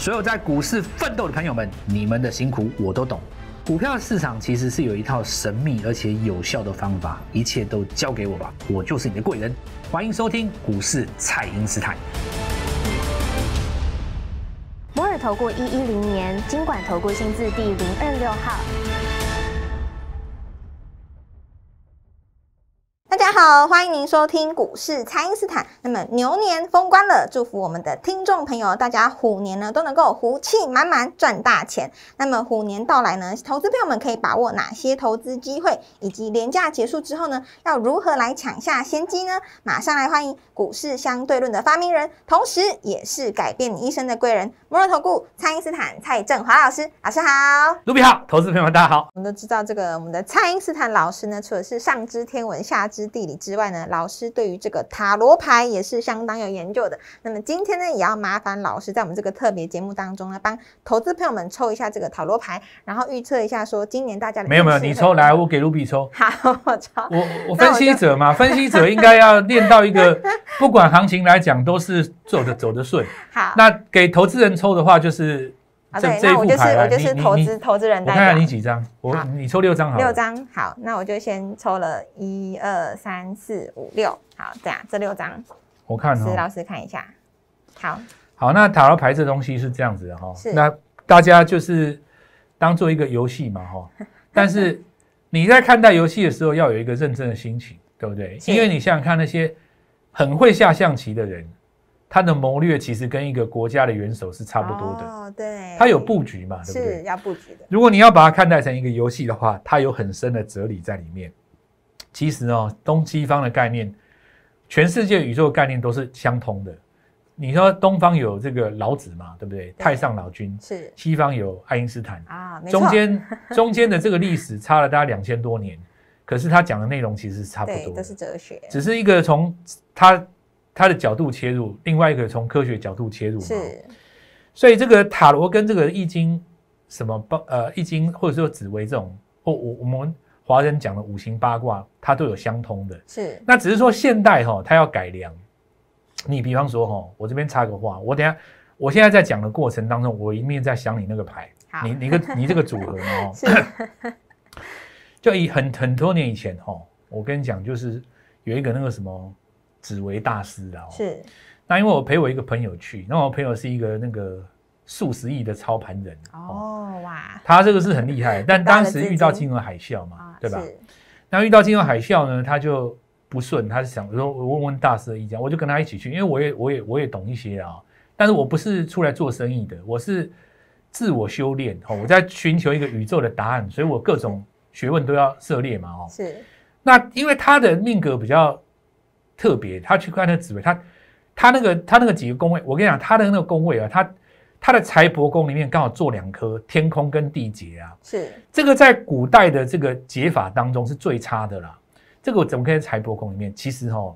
所有在股市奋斗的朋友们，你们的辛苦我都懂。股票市场其实是有一套神秘而且有效的方法，一切都交给我吧，我就是你的贵人。欢迎收听股市蔡英斯坦。摩尔投顾一一零年经管投顾新字第零二六号。好，欢迎您收听股市蔡英斯坦。那么牛年风光了，祝福我们的听众朋友，大家虎年呢都能够福气满满赚大钱。那么虎年到来呢，投资朋友们可以把握哪些投资机会？以及廉价结束之后呢，要如何来抢下先机呢？马上来欢迎股市相对论的发明人，同时也是改变你一生的贵人——摩尔投顾蔡英斯坦蔡振华老师。老师好，卢比好，投资朋友们大家好。我们都知道这个我们的蔡英斯坦老师呢，除了是上知天文下知地。理。之外呢，老师对于这个塔罗牌也是相当有研究的。那么今天呢，也要麻烦老师在我们这个特别节目当中呢，帮投资朋友们抽一下这个塔罗牌，然后预测一下说今年大家的没有没有，你抽来，我给卢比抽。好，我抽。我 我分析者嘛，分析者应该要练到一个，不管行情来讲都是走的走的顺。好，那给投资人抽的话就是。啊，对，那我就是我就是投资投资人代表。我看看你几张，我你抽六张好。六张好，那我就先抽了一二三四五六，好这样，这六张我看，石老师看一下。好好，那塔罗牌这东西是这样子的哈，那大家就是当做一个游戏嘛哈，但是你在看待游戏的时候要有一个认真的心情，对不对？因为你想想看那些很会下象棋的人。他的谋略其实跟一个国家的元首是差不多的，对，他有布局嘛，对不对？是要布局的。如果你要把它看待成一个游戏的话，它有很深的哲理在里面。其实哦，东西方的概念，全世界宇宙的概念都是相通的。你说东方有这个老子嘛，对不对？太上老君是西方有爱因斯坦啊，中间 中间的这个历史差了大概两千多年，可是他讲的内容其实差不多，都是哲学，只是一个从他。它的角度切入，另外一个从科学角度切入嘛，是。所以这个塔罗跟这个易经什么八呃易经或者说紫薇这种，我我我们华人讲的五行八卦，它都有相通的。是。那只是说现代哈，它要改良。你比方说哈，我这边插个话，我等下我现在在讲的过程当中，我一面在想你那个牌，你你个你这个组合哦，就以很很多年以前哦，我跟你讲，就是有一个那个什么。紫薇大师啊，是，那因为我陪我一个朋友去，那我朋友是一个那个数十亿的操盘人哦哇，他这个是很厉害，但当时遇到金融海啸嘛，对吧？那遇到金融海啸呢，他就不顺，他是想说，我问问大师的意见，我就跟他一起去，因为我也我也我也懂一些啊，但是我不是出来做生意的，我是自我修炼，我在寻求一个宇宙的答案，所以我各种学问都要涉猎嘛，哦，是，那因为他的命格比较。特别，他去看那紫薇，他他那个他那个几个宫位，我跟你讲，他的那个宫位啊，他他的财帛宫里面刚好坐两颗天空跟地劫啊，是这个在古代的这个解法当中是最差的啦。这个我怎么可以在财帛宫里面？其实哈。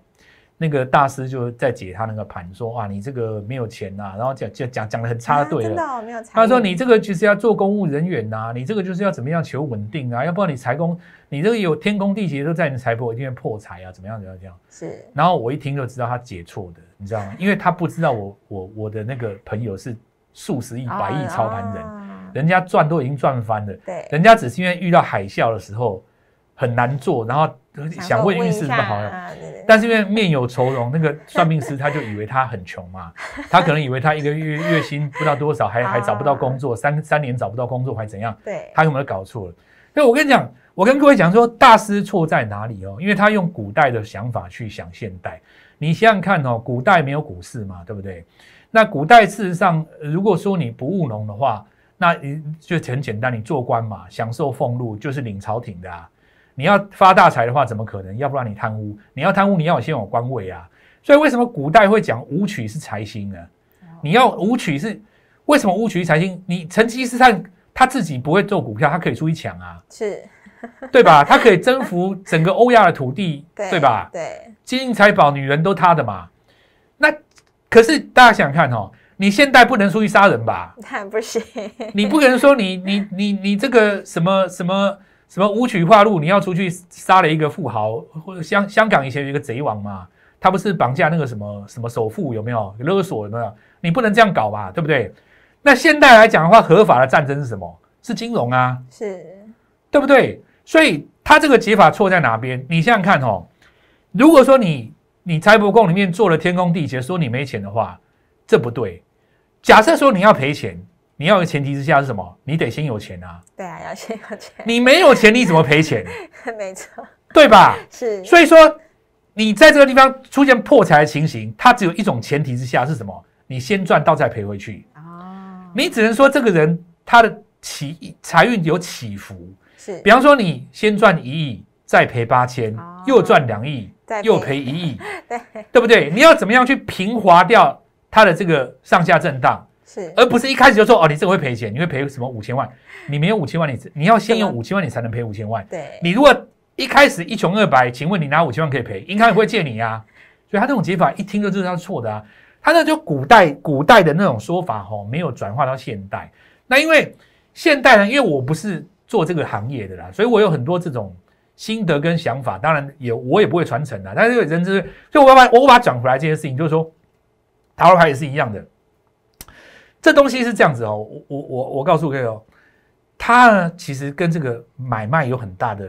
那个大师就在解他那个盘，说：“哇，你这个没有钱呐。”然后讲讲讲讲的很插队了，没有。他说：“你这个就是要做公务人员呐，你这个就是要怎么样求稳定啊，要不然你财工，你这个有天公地劫都在你财帛，一定会破财啊，怎么样怎么样？”是。然后我一听就知道他解错的，你知道吗？因为他不知道我我我的那个朋友是数十亿百亿操盘人，人家赚都已经赚翻了，对，人家只是因为遇到海啸的时候。很难做，然后想问运势不好，但是因为面有愁容，那个算命师他就以为他很穷嘛，他可能以为他一个月月薪不知道多少，还还找不到工作，三三年找不到工作，还怎样？对，他有没有搞错了？所以我跟你讲，我跟各位讲说，大师错在哪里哦？因为他用古代的想法去想现代，你想想看哦，古代没有股市嘛，对不对？那古代事实上，如果说你不务农的话，那就很简单，你做官嘛，享受俸禄就是领朝廷的啊。你要发大财的话，怎么可能？要不然你贪污。你要贪污，你要先有官位啊。所以为什么古代会讲武取是财星呢？你要武取是为什么武取财星？你成吉思汗他自己不会做股票，他可以出去抢啊，是对吧？他可以征服整个欧亚的土地，对吧？对，金银财宝，女人都他的嘛。那可是大家想想看哦，你现在不能出去杀人吧？看 不行。你不可能说你你你你这个什么什么。什么舞曲化路？你要出去杀了一个富豪，或者香香港以前有一个贼王嘛，他不是绑架那个什么什么首富有没有勒索有没有？你不能这样搞吧，对不对？那现代来讲的话，合法的战争是什么？是金融啊，是对不对？所以他这个解法错在哪边？你想想看哦，如果说你你财不宫里面做了天公地劫，说你没钱的话，这不对。假设说你要赔钱。你要的前提之下是什么？你得先有钱啊。对啊，要先有钱。你没有钱，你怎么赔钱？没错，对吧？是。所以说，你在这个地方出现破财的情形，它只有一种前提之下是什么？你先赚到再赔回去啊。你只能说这个人他的起财运有起伏，是。比方说，你先赚一亿，再赔八千，又赚两亿，又赔一亿，对对不对？你要怎么样去平滑掉它的这个上下震荡？是，而不是一开始就说哦，你这个会赔钱，你会赔什么五千万？你没有五千万，你你要先有五千万，你才能赔五千万。对，你如果一开始一穷二白，请问你拿五千万可以赔？银行不会借你啊。所以他这种解法一听就知道是错的啊。他那就古代古代的那种说法哦，没有转化到现代。那因为现代呢，因为我不是做这个行业的啦，所以我有很多这种心得跟想法，当然也我也不会传承的。但是人就是，就我把我把它讲回来这件事情，就是说，塔罗牌也是一样的。这东西是这样子哦，我我我我告诉各位哦，它呢其实跟这个买卖有很大的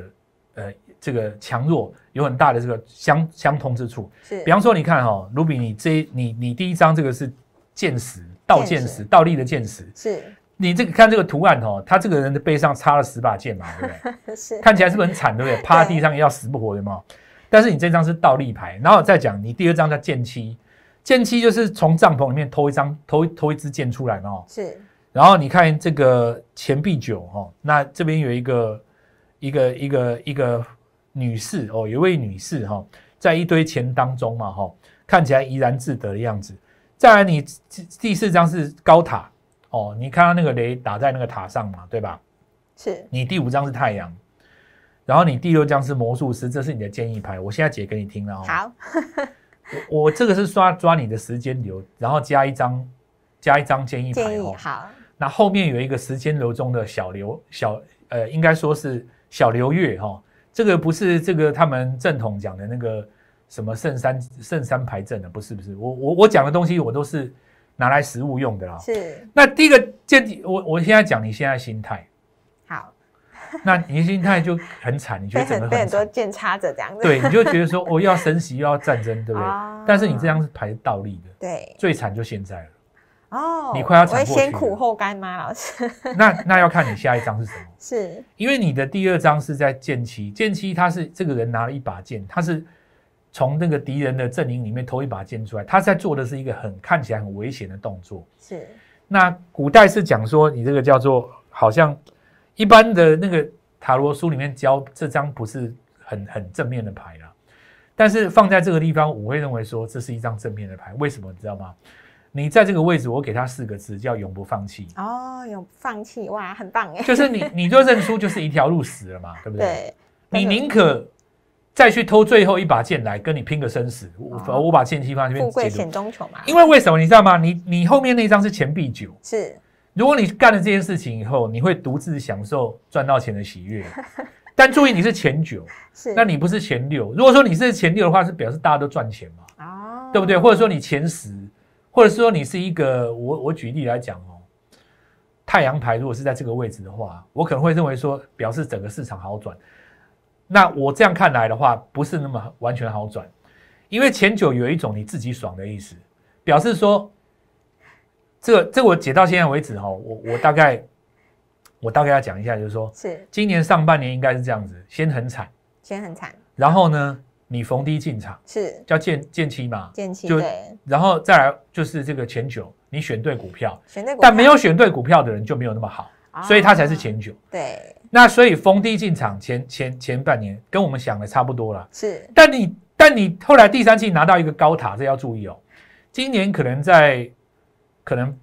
呃这个强弱有很大的这个相相通之处。是。比方说你看哈，卢比你这你你第一张这个是剑矢，倒剑矢，倒立的剑矢，是。你这个看这个图案哦，他这个人的背上插了十把剑嘛，对不对？是。看起来是不是很惨，对不对？趴在地上要死不活的嘛。但是你这张是倒立牌，然后再讲你第二张叫剑七。剑七就是从帐篷里面偷一张、偷一、偷一支箭出来的哦。是。然后你看这个钱币九哈，那这边有一个、一个、一个、一个女士哦，一位女士哈，在一堆钱当中嘛哈，看起来怡然自得的样子。再来，你第四张是高塔哦，你看到那个雷打在那个塔上嘛，对吧？是。你第五张是太阳，然后你第六张是魔术师，这是你的建议牌，我现在解给你听了哦。好。我我这个是刷抓你的时间流，然后加一张加一张建议牌哦。好，那后面有一个时间流中的小刘小呃，应该说是小刘月哈。这个不是这个他们正统讲的那个什么圣三圣三牌阵的，不是不是。我我我讲的东西我都是拿来实物用的啦。是。那第一个建议，我我现在讲你现在心态。那你心态就很惨，你觉得整个被很多剑插着这样，对，你就觉得说我要生死又要战争，对不对？但是你这样是排倒立的，对，最惨就现在了。哦，你快要先苦后甘吗，老师？那那要看你下一张是什么。是，因为你的第二张是在剑七，剑七他是这个人拿了一把剑，他是从那个敌人的阵营里面偷一把剑出来，他在做的是一个很看起来很危险的动作。是，那古代是讲说你这个叫做好像。一般的那个塔罗书里面教这张不是很很正面的牌啦，但是放在这个地方，我会认为说这是一张正面的牌。为什么你知道吗？你在这个位置，我给他四个字叫永不放弃。哦，永不放弃，哇，很棒哎。就是你，你就认输，就是一条路死了嘛，对不对？对。你宁可再去偷最后一把剑来跟你拼个生死，而我把剑气放这边。富贵险中求嘛。因为为什么你知道吗？你你后面那张是钱币九，是。如果你干了这件事情以后，你会独自享受赚到钱的喜悦，但注意你是前九，那你不是前六。如果说你是前六的话，是表示大家都赚钱嘛？啊，对不对？或者说你前十，或者说你是一个，我我举例来讲哦，太阳牌如果是在这个位置的话，我可能会认为说表示整个市场好转。那我这样看来的话，不是那么完全好转，因为前九有一种你自己爽的意思，表示说。这这我解到现在为止哈，我我大概我大概要讲一下，就是说，是今年上半年应该是这样子，先很惨，先很惨，然后呢，你逢低进场是叫建建期嘛，建期对，然后再来就是这个前九，你选对股票，选对股，但没有选对股票的人就没有那么好，所以它才是前九，对，那所以逢低进场前前前半年跟我们想的差不多了，是，但你但你后来第三季拿到一个高塔，这要注意哦，今年可能在。可能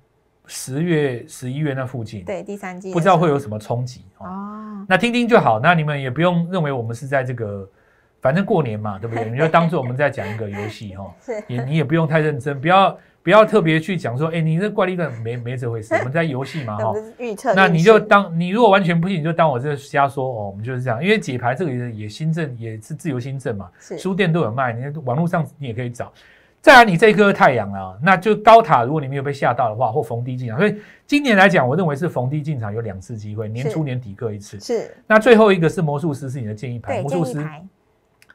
十月十一月那附近，对第三季不知道会有什么冲击哦。那听听就好，那你们也不用认为我们是在这个，反正过年嘛，对不对？你就当做我们在讲一个游戏哈，也你也不用太认真，不要不要特别去讲说，哎，你这怪力的没没这回事，我们在游戏嘛哈。预测。那你就当你如果完全不信，你就当我这瞎说哦，我们就是这样，因为解牌这个也新政也是自由新政嘛，书店都有卖，你网络上你也可以找。再来，你这颗太阳啊，那就高塔。如果你没有被吓到的话，或逢低进场。所以今年来讲，我认为是逢低进场有两次机会，年初年底各一次。是。那最后一个是魔术师，是你的建议牌。魔术师，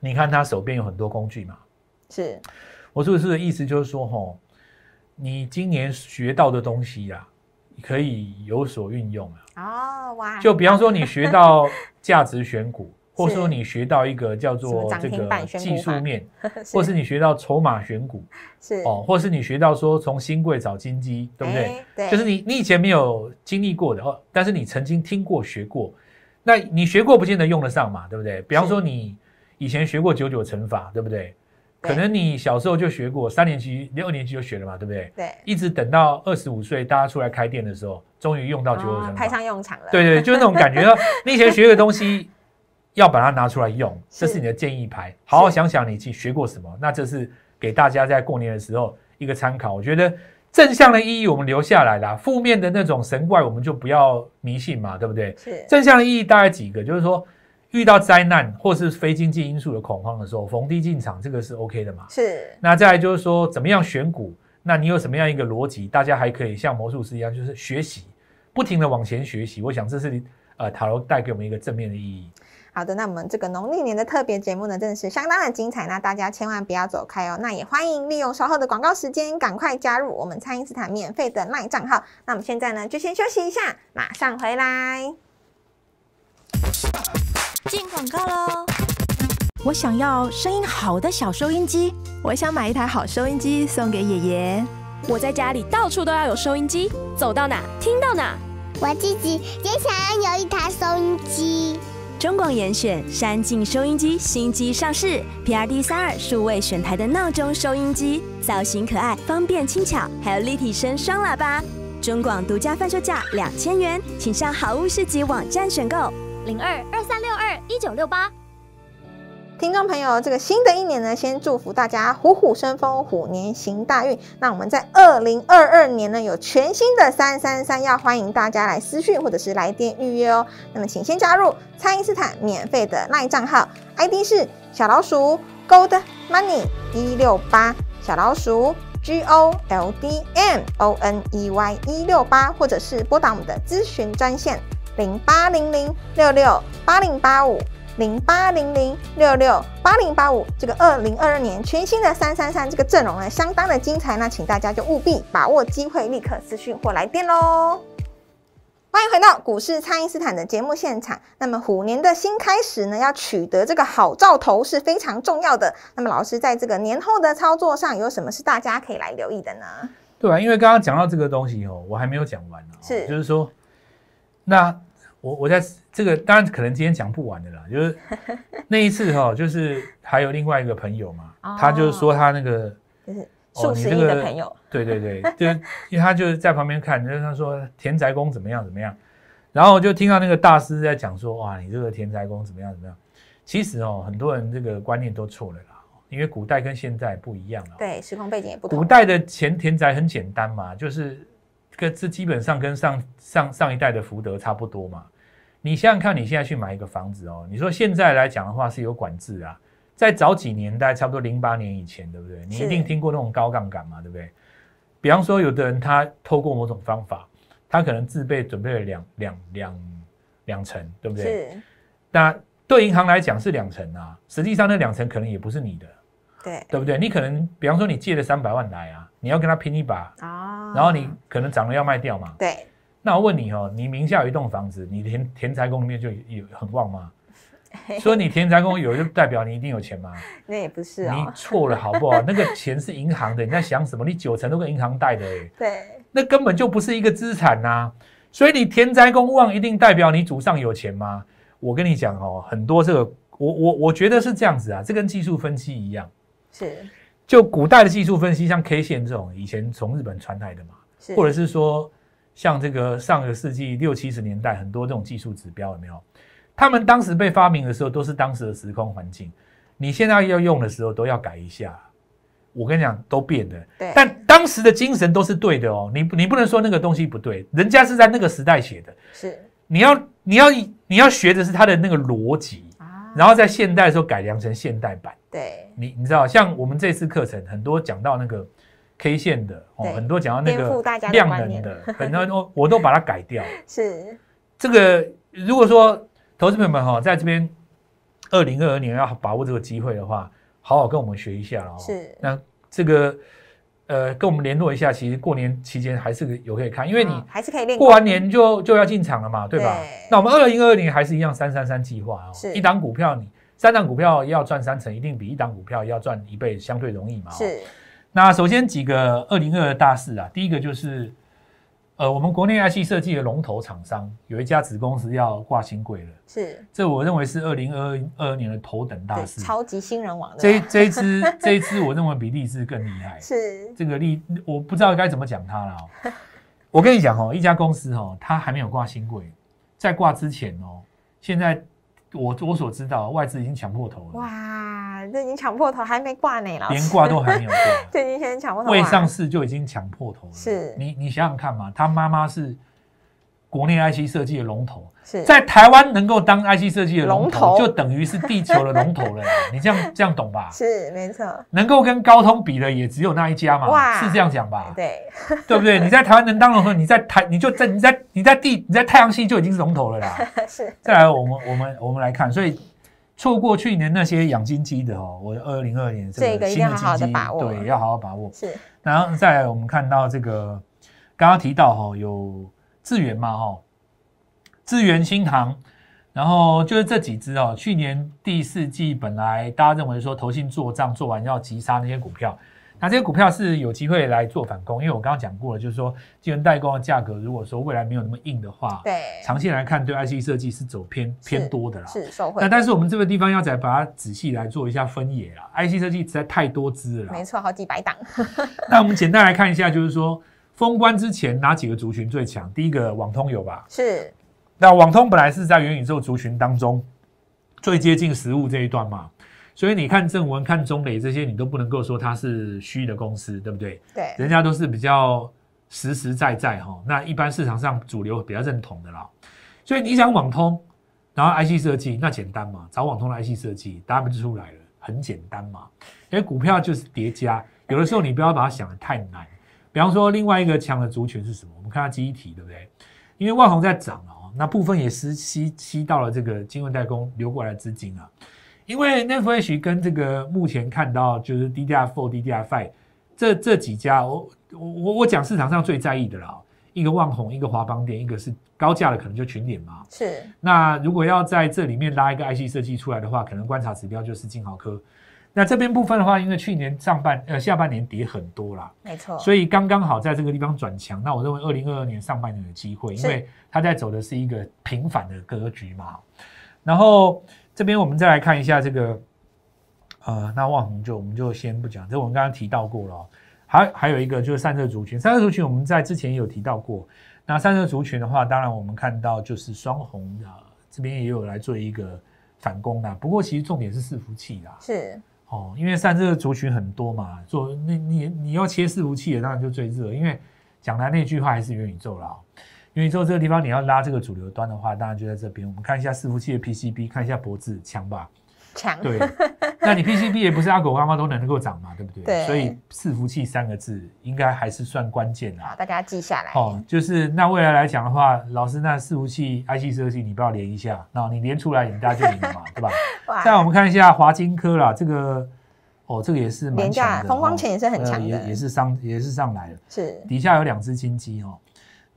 你看他手边有很多工具嘛？是。魔术师的意思就是说，吼，你今年学到的东西呀，可以有所运用啊。哦哇！就比方说，你学到价值选股。或者说你学到一个叫做这个技术面，或是你学到筹码选股，是哦，或是你学到说从新贵找金鸡，对不对？对，就是你你以前没有经历过的哦，但是你曾经听过学过，那你学过不见得用得上嘛，对不对？比方说你以前学过九九乘法，对不对？可能你小时候就学过，三年级、二年级就学了嘛，对不对？对，一直等到二十五岁，大家出来开店的时候，终于用到九九乘法上用场了，对对，就是那种感觉，以前学的东西。要把它拿出来用，这是你的建议牌。好好想想，你去学过什么？那这是给大家在过年的时候一个参考。我觉得正向的意义我们留下来啦，负面的那种神怪我们就不要迷信嘛，对不对？是正向的意义大概几个，就是说遇到灾难或是非经济因素的恐慌的时候，逢低进场这个是 OK 的嘛？是。那再来就是说怎么样选股，那你有什么样一个逻辑？大家还可以像魔术师一样，就是学习，不停的往前学习。我想这是呃塔罗带给我们一个正面的意义。好的，那我们这个农历年的特别节目呢，真的是相当的精彩。那大家千万不要走开哦。那也欢迎利用稍后的广告时间，赶快加入我们餐饮斯坦免费的麦账号。那我们现在呢，就先休息一下，马上回来。进广告喽！我想要声音好的小收音机。我想买一台好收音机送给爷爷。我在家里到处都要有收音机，走到哪听到哪。我自己也想要有一台收音机。中广严选山境收音机新机上市，PRD 三二数位选台的闹钟收音机，造型可爱，方便轻巧，还有立体声双喇叭，中广独家贩售价两千元，请上好物市集网站选购，零二二三六二一九六八。听众朋友，这个新的一年呢，先祝福大家虎虎生风，虎年行大运。那我们在二零二二年呢，有全新的三三三，要欢迎大家来私讯或者是来电预约哦。那么请先加入爱因斯坦免费的 LINE 账号，ID 是小老鼠 Gold Money 一六八，小老鼠 G O L D M O N E Y 一六八，或者是拨打我们的咨询专线零八零零六六八零八五。零八零零六六八零八五，这个二零二二年全新的三三三这个阵容呢，相当的精彩。那请大家就务必把握机会，立刻私讯或来电喽。欢迎回到股市，参因斯坦的节目现场。那么虎年的新开始呢，要取得这个好兆头是非常重要的。那么老师在这个年后的操作上，有什么是大家可以来留意的呢？对啊，因为刚刚讲到这个东西哦，我还没有讲完呢。是，就是说，那。我我在这个当然可能今天讲不完的啦，就是 那一次哈，就是还有另外一个朋友嘛，他就是说他那个就是素世的朋友，对对对，就因为他就是在旁边看，就他说田宅公怎么样怎么样，然后就听到那个大师在讲说，哇，你这个田宅公怎么样怎么样？其实哦，很多人这个观念都错了啦，因为古代跟现在不一样了，对，时空背景也不同。古代的前田宅很简单嘛，就是跟这基本上跟上上上一代的福德差不多嘛。你想想看，你现在去买一个房子哦。你说现在来讲的话是有管制啊，在早几年代，差不多零八年以前，对不对？你一定听过那种高杠杆嘛，对不对？比方说，有的人他透过某种方法，他可能自备准备了两两两两层，对不对？那对银行来讲是两层啊，实际上那两层可能也不是你的，对，对不对？你可能，比方说你借了三百万来啊，你要跟他拼一把啊，然后你可能涨了要卖掉嘛，对。那我问你哦，你名下有一栋房子，你田田财宫里面就有很旺吗？说 你田财宫有，就代表你一定有钱吗？那也不是，你错了好不好？那个钱是银行的，你在想什么？你九成都跟银行贷的哎，对，那根本就不是一个资产呐。所以你田宅宫旺，一定代表你祖上有钱吗？我跟你讲哦，很多这个，我我我觉得是这样子啊，这跟技术分析一样，是就古代的技术分析，像 K 线这种，以前从日本传来的嘛，或者是说。像这个上个世纪六七十年代很多这种技术指标有没有？他们当时被发明的时候都是当时的时空环境，你现在要用的时候都要改一下。我跟你讲，都变的。对。但当时的精神都是对的哦，你你不能说那个东西不对，人家是在那个时代写的。是。你要你要你要学的是它的那个逻辑啊，然后在现代的时候改良成现代版。对。你你知道，像我们这次课程很多讲到那个。K 线的哦，很多讲到那个量能的，很多都我都把它改掉。是这个，如果说投资朋友们哈，在这边二零二二年要把握这个机会的话，好好跟我们学一下哦。是那这个呃，跟我们联络一下，其实过年期间还是有可以看，因为你还是可以练。过完年就就要进场了嘛，对吧？那我们二零二二年还是一样三三三计划哦，一档股票你三档股票要赚三成，一定比一档股票要赚一倍相对容易嘛？是。那首先几个二零二的大事啊，第一个就是，呃，我们国内 IC 设计的龙头厂商有一家子公司要挂新贵了，是，这我认为是二零二二年的头等大事，超级新人王，这这一支这一支，我认为比立志更厉害，是，这个立，我不知道该怎么讲他了，我跟你讲哦，一家公司哦，他还没有挂新贵，在挂之前哦，现在我我所知道外资已经抢破头了，哇。已经抢破头，还没挂呢，连挂都还没有挂，就已经抢破头。未上市就已经抢破头了。是，你你想想看嘛，他妈妈是国内 IC 设计的龙头，在台湾能够当 IC 设计的龙头，就等于是地球的龙头了。你这样这样懂吧？是，没错，能够跟高通比的也只有那一家嘛。哇，是这样讲吧？对，对不对？你在台湾能当龙头，你在台你就在你在你在地你在太阳系就已经是龙头了啦。是，再来我们我们我们来看，所以。错过去年那些养金鸡的哦，我二零二二年这个新的金鸡，对，要好好把握。是，然后在我们看到这个，刚刚提到哈，有智源嘛哈，智源新塘，然后就是这几只哦，去年第四季本来大家认为说投信做账做完要急杀那些股票。那这些股票是有机会来做反攻，因为我刚刚讲过了，就是说晶圆代工的价格，如果说未来没有那么硬的话，对，长期来看，对 IC 设计是走偏偏多的啦。是，那但是我们这个地方要再把它仔细来做一下分野啊。IC 设计实在太多支了，没错，好几百档。那我们简单来看一下，就是说封关之前哪几个族群最强？第一个网通有吧？是。那网通本来是在元宇宙族群当中最接近实物这一段嘛？所以你看正文、看中磊这些，你都不能够说它是虚的公司，对不对？对，人家都是比较实实在在哈。那一般市场上主流比较认同的啦。所以你想网通，然后 IC 设计，那简单嘛，找网通的 IC 设计，答案就出来了，很简单嘛。为股票就是叠加，有的时候你不要把它想的太难。比方说，另外一个强的族群是什么？我们看它基体，对不对？因为万宏在涨哦，那部分也是吸吸到了这个金融代工流过来的资金啊。因为 n t f l i x 跟这个目前看到就是 DDR4、DDR5 这这几家，我我我讲市场上最在意的啦，一个旺宏，一个华邦店，一个是高价的，可能就群点嘛。是。那如果要在这里面拉一个 IC 设计出来的话，可能观察指标就是金豪科。那这边部分的话，因为去年上半呃下半年跌很多啦，没错，所以刚刚好在这个地方转强。那我认为二零二二年上半年有机会，因为它在走的是一个平反的格局嘛，然后。这边我们再来看一下这个，呃，那望红就我们就先不讲，这我们刚刚提到过了。还还有一个就是散热族群，散热族群我们在之前也有提到过。那散热族群的话，当然我们看到就是双红啊这边也有来做一个反攻啦。不过其实重点是伺服器啦，是哦，因为散热族群很多嘛，做那你你要切伺服器的，当然就最热。因为讲来那句话还是元宇宙啦。因为之这个地方你要拉这个主流端的话，当然就在这边。我们看一下伺服器的 PCB，看一下脖子强吧。强。对，那你 PCB 也不是阿狗阿猫都能够涨嘛，对不对？对。所以伺服器三个字应该还是算关键的。好，大家记下来。哦，就是那未来来讲的话，老师，那伺服器 IC 设计，你不我连一下。那你连出来，你们大家就了嘛，对吧？哇。再我们看一下华金科啦，这个哦，这个也是蛮强的，风光钱也是很强，也也是上也是上来了，是。底下有两只金鸡哦。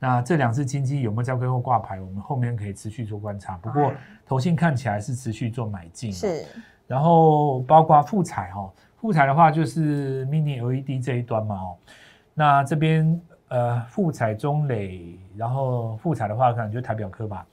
那这两次金鸡有没有在背后挂牌？我们后面可以持续做观察。不过，投信看起来是持续做买进。是，然后包括富彩哈，富彩的话就是 Mini LED 这一端嘛。哦，那这边呃，富彩中磊，然后富彩的话可能就台表科吧。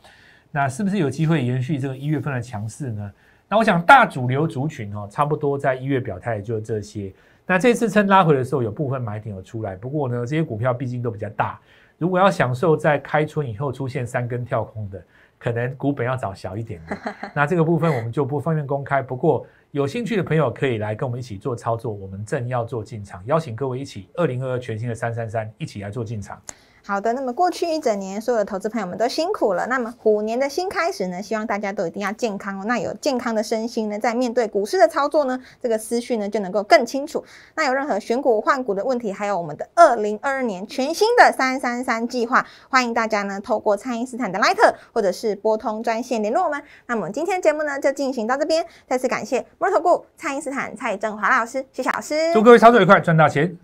那是不是有机会延续这个一月份的强势呢？那我想大主流族群哦，差不多在一月表态就这些。那这次趁拉回的时候有部分买点有出来，不过呢，这些股票毕竟都比较大。如果要享受在开春以后出现三根跳空的，可能股本要找小一点的，那这个部分我们就不方便公开。不过有兴趣的朋友可以来跟我们一起做操作，我们正要做进场，邀请各位一起二零二二全新的三三三一起来做进场。好的，那么过去一整年，所有的投资朋友们都辛苦了。那么虎年的新开始呢？希望大家都一定要健康哦。那有健康的身心呢，在面对股市的操作呢，这个思绪呢就能够更清楚。那有任何选股换股的问题，还有我们的二零二二年全新的三三三计划，欢迎大家呢透过蔡英斯坦的 Line，或者是拨通专线联络我们。那么今天节目呢就进行到这边，再次感谢摩头股蔡英斯坦蔡振华老师、谢老师，祝各位操作愉快，赚大钱！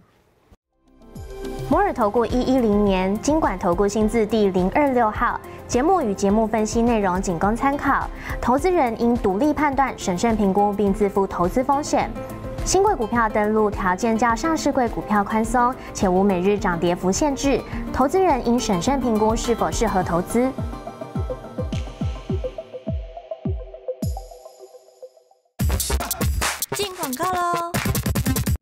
摩尔投顾一一零年经管投顾新字第零二六号节目与节目分析内容仅供参考，投资人应独立判断、审慎评估并自负投资风险。新贵股票登录条件较上市贵股票宽松，且无每日涨跌幅限制，投资人应审慎评估是否适合投资。进广告喽！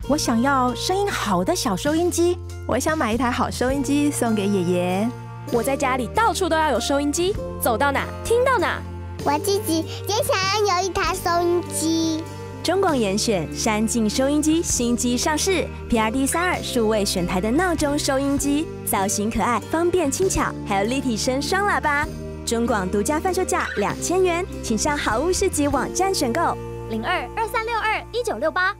我想要声音好的小收音机。我想买一台好收音机送给爷爷。我在家里到处都要有收音机，走到哪听到哪。我自己也想要有一台收音机。中广严选山境收音机新机上市，PRD32 数位选台的闹钟收音机，造型可爱，方便轻巧，还有立体声双喇叭。中广独家贩售价两千元，请上好物市集网站选购。零二二三六二一九六八。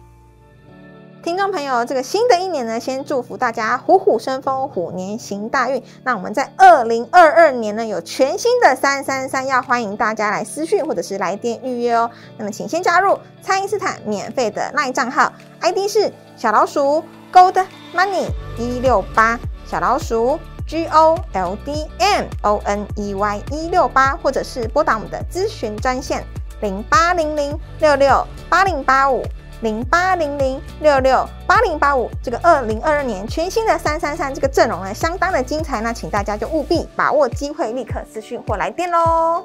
听众朋友，这个新的一年呢，先祝福大家虎虎生风，虎年行大运。那我们在二零二二年呢，有全新的三三三，要欢迎大家来私讯或者是来电预约哦。那么，请先加入爱因斯坦免费的 LINE 账号，ID 是小老鼠 Gold Money 一六八，小老鼠 G O L D M O N E Y 一六八，或者是拨打我们的咨询专线零八零零六六八零八五。零八零零六六八零八五，这个二零二二年全新的三三三这个阵容呢，相当的精彩，那请大家就务必把握机会，立刻私讯或来电喽。